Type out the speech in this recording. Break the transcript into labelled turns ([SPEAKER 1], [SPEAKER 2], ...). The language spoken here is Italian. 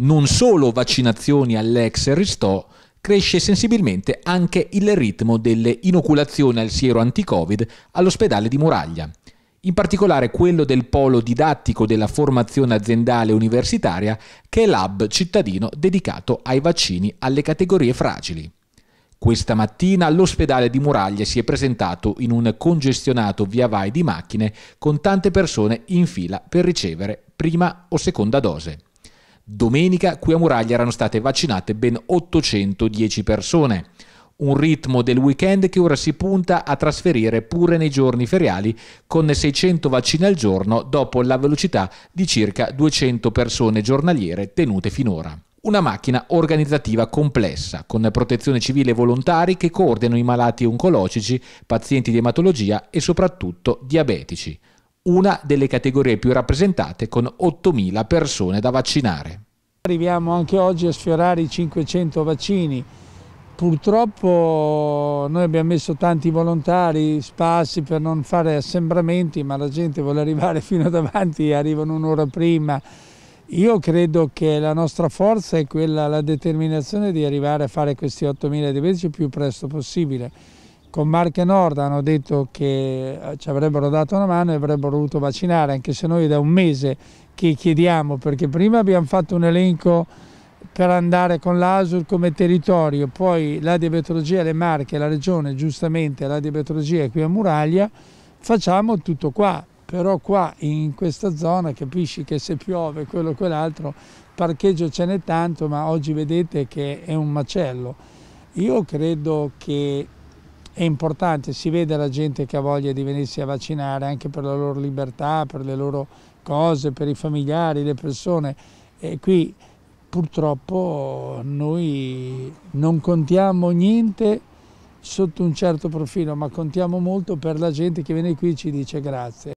[SPEAKER 1] non solo vaccinazioni all'ex Ristò, cresce sensibilmente anche il ritmo delle inoculazioni al siero anti-Covid all'ospedale di Muraglia. In particolare quello del polo didattico della formazione aziendale universitaria, che è l'hub cittadino dedicato ai vaccini alle categorie fragili. Questa mattina all'ospedale di Muraglia si è presentato in un congestionato via vai di macchine con tante persone in fila per ricevere prima o seconda dose. Domenica qui a Muraglia erano state vaccinate ben 810 persone. Un ritmo del weekend che ora si punta a trasferire pure nei giorni feriali con 600 vaccini al giorno dopo la velocità di circa 200 persone giornaliere tenute finora. Una macchina organizzativa complessa, con protezione civile e volontari che coordinano i malati oncologici, pazienti di ematologia e soprattutto diabetici. Una delle categorie più rappresentate con 8.000 persone da vaccinare
[SPEAKER 2] arriviamo anche oggi a sfiorare i 500 vaccini. Purtroppo noi abbiamo messo tanti volontari, spazi per non fare assembramenti, ma la gente vuole arrivare fino davanti e arrivano un'ora prima. Io credo che la nostra forza è quella, la determinazione di arrivare a fare questi 8.000 di il più presto possibile con Marche Nord hanno detto che eh, ci avrebbero dato una mano e avrebbero voluto vaccinare, anche se noi da un mese che chiediamo, perché prima abbiamo fatto un elenco per andare con l'ASUR come territorio, poi la diabetologia, le Marche, la Regione, giustamente la diabetologia è qui a Muraglia, facciamo tutto qua, però qua in questa zona capisci che se piove quello o quell'altro, parcheggio ce n'è tanto, ma oggi vedete che è un macello. Io credo che è importante, si vede la gente che ha voglia di venirsi a vaccinare anche per la loro libertà, per le loro cose, per i familiari, le persone e qui purtroppo noi non contiamo niente sotto un certo profilo ma contiamo molto per la gente che viene qui e ci dice grazie.